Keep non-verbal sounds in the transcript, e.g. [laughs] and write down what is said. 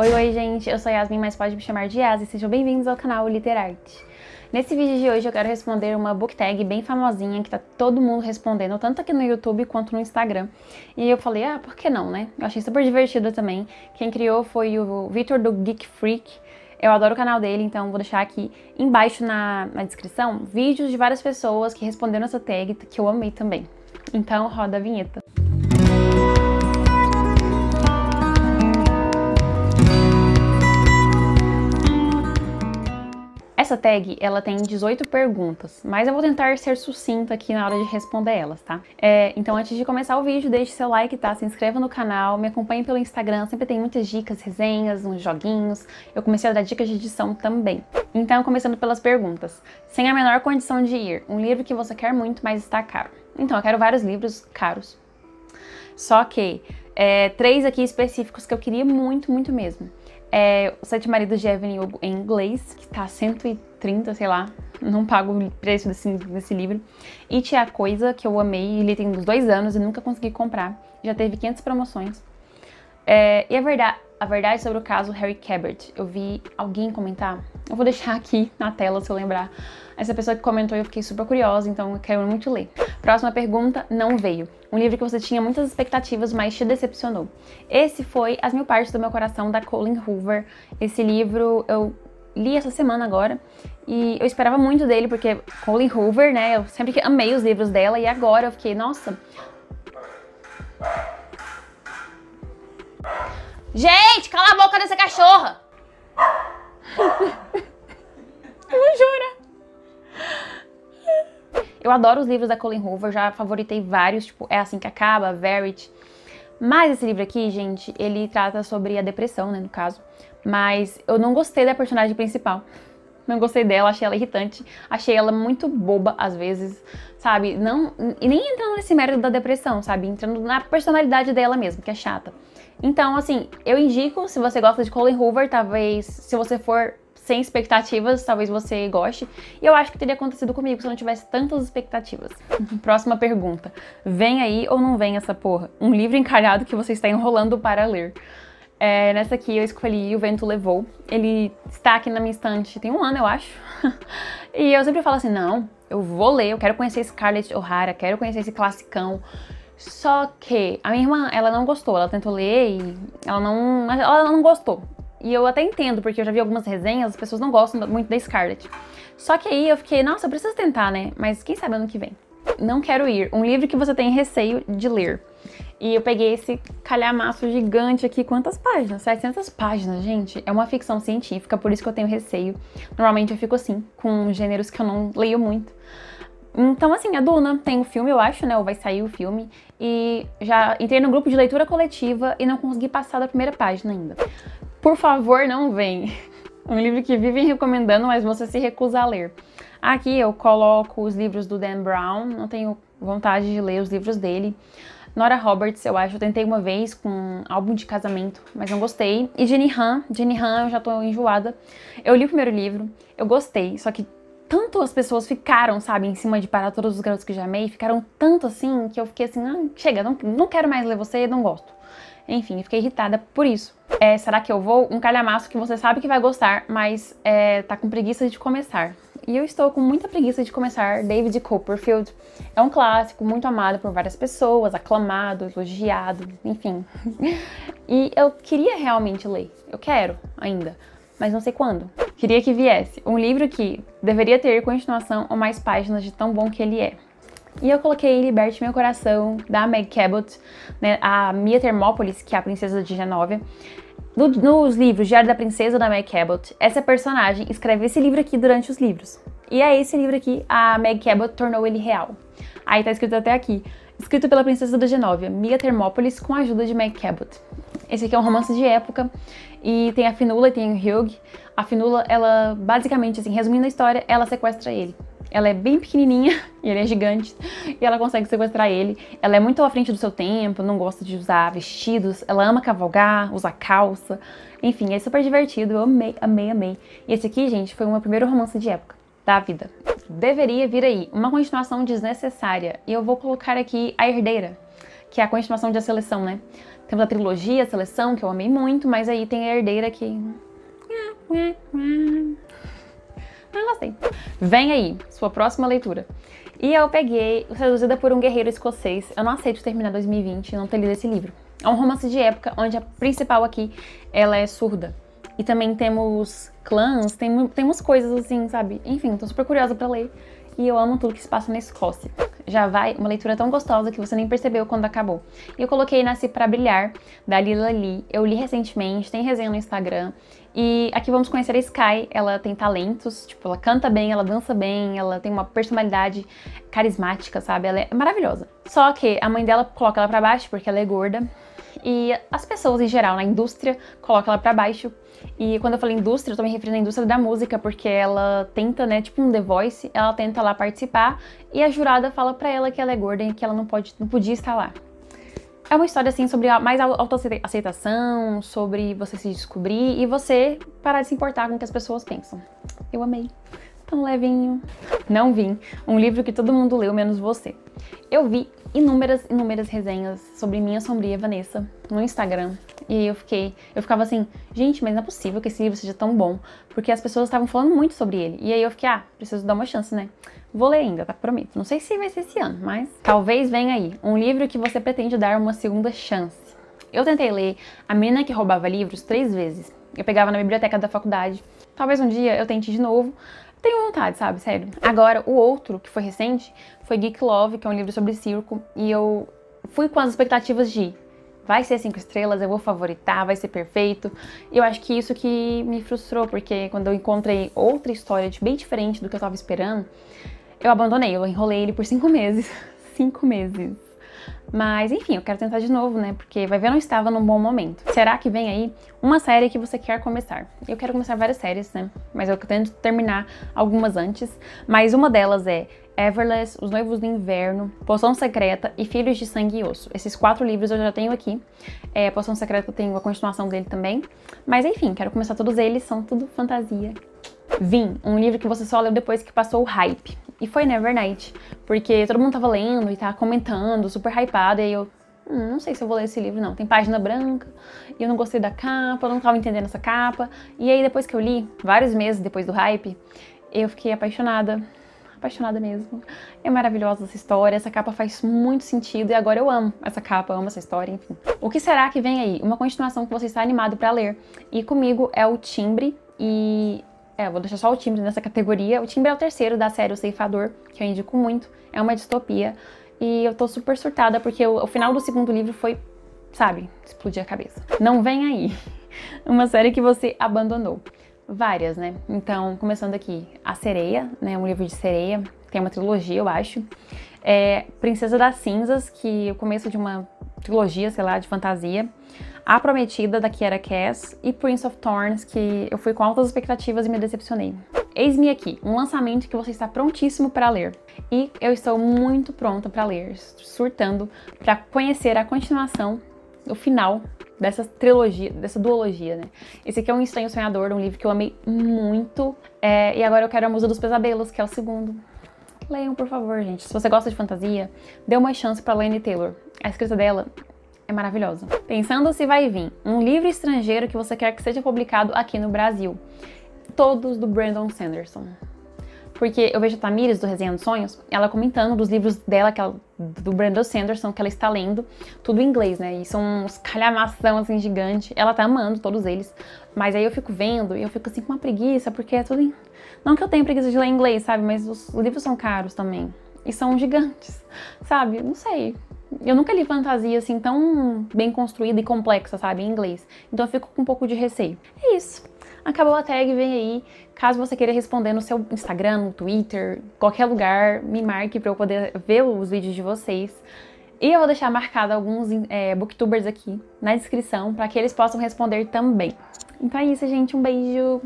Oi, oi, gente! Eu sou Yasmin, mas pode me chamar de Yas e sejam bem-vindos ao canal Literarte. Nesse vídeo de hoje eu quero responder uma book tag bem famosinha que tá todo mundo respondendo, tanto aqui no YouTube quanto no Instagram. E eu falei, ah, por que não, né? Eu achei super divertido também. Quem criou foi o Victor do Geek Freak. Eu adoro o canal dele, então vou deixar aqui embaixo na, na descrição vídeos de várias pessoas que responderam essa tag, que eu amei também. Então roda a vinheta. Essa tag, ela tem 18 perguntas, mas eu vou tentar ser sucinta aqui na hora de responder elas, tá? É, então, antes de começar o vídeo, deixe seu like, tá? Se inscreva no canal, me acompanhe pelo Instagram, sempre tem muitas dicas, resenhas, uns joguinhos. Eu comecei a dar dicas de edição também. Então, começando pelas perguntas. Sem a menor condição de ir, um livro que você quer muito, mas está caro. Então, eu quero vários livros caros. Só que, é, três aqui específicos que eu queria muito, muito mesmo é O Sete Maridos de Evelyn Hugo em inglês, que tá 130, sei lá, não pago o preço desse, desse livro. It é a coisa que eu amei, ele tem uns dois anos e nunca consegui comprar, já teve 500 promoções. É, e a verdade, a verdade sobre o caso Harry Cabot, eu vi alguém comentar, eu vou deixar aqui na tela se eu lembrar, essa pessoa que comentou eu fiquei super curiosa, então eu quero muito ler. Próxima pergunta não veio. Um livro que você tinha muitas expectativas, mas te decepcionou. Esse foi As Mil Partes do Meu Coração, da Colin Hoover. Esse livro eu li essa semana agora e eu esperava muito dele, porque Colin Hoover, né? Eu sempre amei os livros dela e agora eu fiquei, nossa. Gente, cala a boca dessa cachorra! Eu [laughs] não eu adoro os livros da Colleen Hoover, já favoritei vários, tipo, É Assim Que Acaba, Verity. Mas esse livro aqui, gente, ele trata sobre a depressão, né, no caso. Mas eu não gostei da personagem principal. Não gostei dela, achei ela irritante, achei ela muito boba às vezes, sabe? Não, e nem entrando nesse mérito da depressão, sabe? Entrando na personalidade dela mesmo, que é chata. Então, assim, eu indico, se você gosta de Colin Hoover, talvez, se você for sem expectativas, talvez você goste. E eu acho que teria acontecido comigo se eu não tivesse tantas expectativas. Uhum. Próxima pergunta. Vem aí ou não vem essa porra? Um livro encalhado que você está enrolando para ler. É, nessa aqui eu escolhi O Vento Levou. Ele está aqui na minha estante tem um ano, eu acho. [laughs] e eu sempre falo assim, não, eu vou ler, eu quero conhecer Scarlett O'Hara, quero conhecer esse classicão. Só que a minha irmã, ela não gostou, ela tentou ler e ela não, ela não gostou. E eu até entendo, porque eu já vi algumas resenhas, as pessoas não gostam muito da Scarlet Só que aí eu fiquei, nossa, eu preciso tentar, né? Mas quem sabe ano que vem. Não Quero Ir, um livro que você tem receio de ler. E eu peguei esse calhamaço gigante aqui, quantas páginas? 700 páginas, gente. É uma ficção científica, por isso que eu tenho receio. Normalmente eu fico assim, com gêneros que eu não leio muito. Então, assim, a Duna tem o um filme, eu acho, né? Ou vai sair o filme. E já entrei no grupo de leitura coletiva e não consegui passar da primeira página ainda. Por favor, não vem. [laughs] Um livro que vivem recomendando, mas você se recusa a ler. Aqui eu coloco os livros do Dan Brown, não tenho vontade de ler os livros dele. Nora Roberts, eu acho, eu tentei uma vez com um álbum de casamento, mas não gostei. E Jenny Han, Jenny Han, eu já tô enjoada. Eu li o primeiro livro, eu gostei, só que tanto as pessoas ficaram, sabe, em cima de para todos os garotos que já amei, ficaram tanto assim que eu fiquei assim, ah, chega, não, não quero mais ler você, não gosto. Enfim, fiquei irritada por isso. É, será que eu vou? Um calhamaço que você sabe que vai gostar, mas é, tá com preguiça de começar. E eu estou com muita preguiça de começar David Copperfield. É um clássico muito amado por várias pessoas, aclamado, elogiado, enfim. [laughs] e eu queria realmente ler. Eu quero ainda, mas não sei quando. Queria que viesse um livro que deveria ter continuação ou mais páginas de tão bom que ele é. E eu coloquei Liberte Meu Coração, da Meg Cabot, né, a Mia Thermopolis, que é a princesa de Genovia. No, nos livros Diário da Princesa, da Meg Cabot, essa personagem escreve esse livro aqui durante os livros. E é esse livro aqui, a Meg Cabot tornou ele real. Aí tá escrito até aqui. Escrito pela princesa da Genovia, Mia Thermopolis, com a ajuda de Meg Cabot. Esse aqui é um romance de época e tem a Finula e tem o Hugh. A Finula, ela basicamente, assim, resumindo a história, ela sequestra ele. Ela é bem pequenininha [laughs] e ele é gigante e ela consegue sequestrar ele. Ela é muito à frente do seu tempo, não gosta de usar vestidos, ela ama cavalgar, usar calça. Enfim, é super divertido, eu amei, amei, amei. E esse aqui, gente, foi o meu primeiro romance de época da vida. Deveria vir aí uma continuação desnecessária e eu vou colocar aqui A Herdeira, que é a continuação de A Seleção, né? Temos a trilogia, a seleção, que eu amei muito, mas aí tem a herdeira que... Mas gostei. Vem aí, sua próxima leitura. E eu peguei Seduzida por um Guerreiro Escocês. Eu não aceito terminar 2020 e não ter lido esse livro. É um romance de época, onde a principal aqui, ela é surda. E também temos clãs, tem, temos coisas assim, sabe? Enfim, tô super curiosa pra ler e eu amo tudo que se passa na Escócia. Já vai uma leitura tão gostosa que você nem percebeu quando acabou. E eu coloquei Nasci para Brilhar, da Lila Lee. Eu li recentemente, tem resenha no Instagram. E aqui vamos conhecer a Sky, ela tem talentos, tipo, ela canta bem, ela dança bem, ela tem uma personalidade carismática, sabe? Ela é maravilhosa. Só que a mãe dela coloca ela para baixo porque ela é gorda, e as pessoas em geral na indústria colocam ela para baixo e quando eu falei indústria, eu tô me referindo à indústria da música, porque ela tenta, né, tipo um The Voice, ela tenta lá participar e a jurada fala para ela que ela é gorda e que ela não pode, não podia estar lá. É uma história assim sobre mais autoaceitação, sobre você se descobrir e você parar de se importar com o que as pessoas pensam. Eu amei. Tão levinho. Não vim. Um livro que todo mundo leu, menos você. Eu vi inúmeras, inúmeras resenhas sobre minha sombria Vanessa no Instagram. E aí eu fiquei, eu ficava assim, gente, mas não é possível que esse livro seja tão bom, porque as pessoas estavam falando muito sobre ele. E aí eu fiquei, ah, preciso dar uma chance, né? Vou ler ainda, tá? Prometo. Não sei se vai ser esse ano, mas talvez venha aí um livro que você pretende dar uma segunda chance. Eu tentei ler A Menina que Roubava Livros três vezes. Eu pegava na biblioteca da faculdade. Talvez um dia eu tente de novo, tenho vontade, sabe? Sério. Agora, o outro, que foi recente, foi Geek Love, que é um livro sobre circo, e eu fui com as expectativas de vai ser cinco estrelas, eu vou favoritar, vai ser perfeito. E eu acho que isso que me frustrou, porque quando eu encontrei outra história bem diferente do que eu tava esperando, eu abandonei, eu enrolei ele por cinco meses. [laughs] cinco meses. Mas enfim, eu quero tentar de novo, né? Porque vai ver, não estava num bom momento. Será que vem aí uma série que você quer começar? Eu quero começar várias séries, né? Mas eu tento terminar algumas antes. Mas uma delas é Everless, Os Noivos do Inverno, Poção Secreta e Filhos de Sangue e Osso. Esses quatro livros eu já tenho aqui. É, Poção Secreta eu tenho a continuação dele também. Mas enfim, quero começar todos eles, são tudo fantasia. Vim, um livro que você só leu depois que passou o hype. E foi Nevernight, porque todo mundo tava lendo e tava comentando, super hypado, e aí eu, hum, não sei se eu vou ler esse livro não, tem página branca, e eu não gostei da capa, eu não tava entendendo essa capa, e aí depois que eu li, vários meses depois do hype, eu fiquei apaixonada, apaixonada mesmo. É maravilhosa essa história, essa capa faz muito sentido e agora eu amo essa capa, amo essa história, enfim. O que será que vem aí? Uma continuação que você está animado para ler. E comigo é o Timbre e é, vou deixar só o Timbre nessa categoria. O Timbre é o terceiro da série O Ceifador, que eu indico muito. É uma distopia. E eu tô super surtada, porque o, o final do segundo livro foi, sabe, explodir a cabeça. Não vem aí. [laughs] uma série que você abandonou. Várias, né? Então, começando aqui, A Sereia, né? Um livro de sereia. Tem uma trilogia, eu acho. É Princesa das Cinzas, que é o começo de uma trilogia, sei lá, de fantasia. A Prometida, da Kiera Cass, e Prince of Thorns, que eu fui com altas expectativas e me decepcionei. Eis-me aqui, um lançamento que você está prontíssimo para ler. E eu estou muito pronta para ler, surtando para conhecer a continuação, o final dessa trilogia, dessa duologia, né? Esse aqui é um Estranho Sonhador, um livro que eu amei muito. É, e agora eu quero A Musa dos Pesadelos, que é o segundo. Leiam, por favor, gente. Se você gosta de fantasia, dê uma chance para Lane Taylor. A escrita dela é maravilhosa. Pensando se vai vir um livro estrangeiro que você quer que seja publicado aqui no Brasil. Todos do Brandon Sanderson. Porque eu vejo a Tamires do Resenha dos Sonhos, ela comentando dos livros dela, ela, do Brandon Sanderson, que ela está lendo, tudo em inglês, né? E são uns calhamação, assim, gigante. Ela tá amando todos eles. Mas aí eu fico vendo e eu fico assim com uma preguiça, porque é tudo em não que eu tenha preguiça de ler inglês, sabe? Mas os livros são caros também. E são gigantes, sabe? Não sei. Eu nunca li fantasia assim tão bem construída e complexa, sabe? Em inglês. Então eu fico com um pouco de receio. É isso. Acabou a tag, vem aí. Caso você queira responder no seu Instagram, no Twitter, qualquer lugar, me marque para eu poder ver os vídeos de vocês. E eu vou deixar marcado alguns é, booktubers aqui na descrição para que eles possam responder também. Então é isso, gente. Um beijo!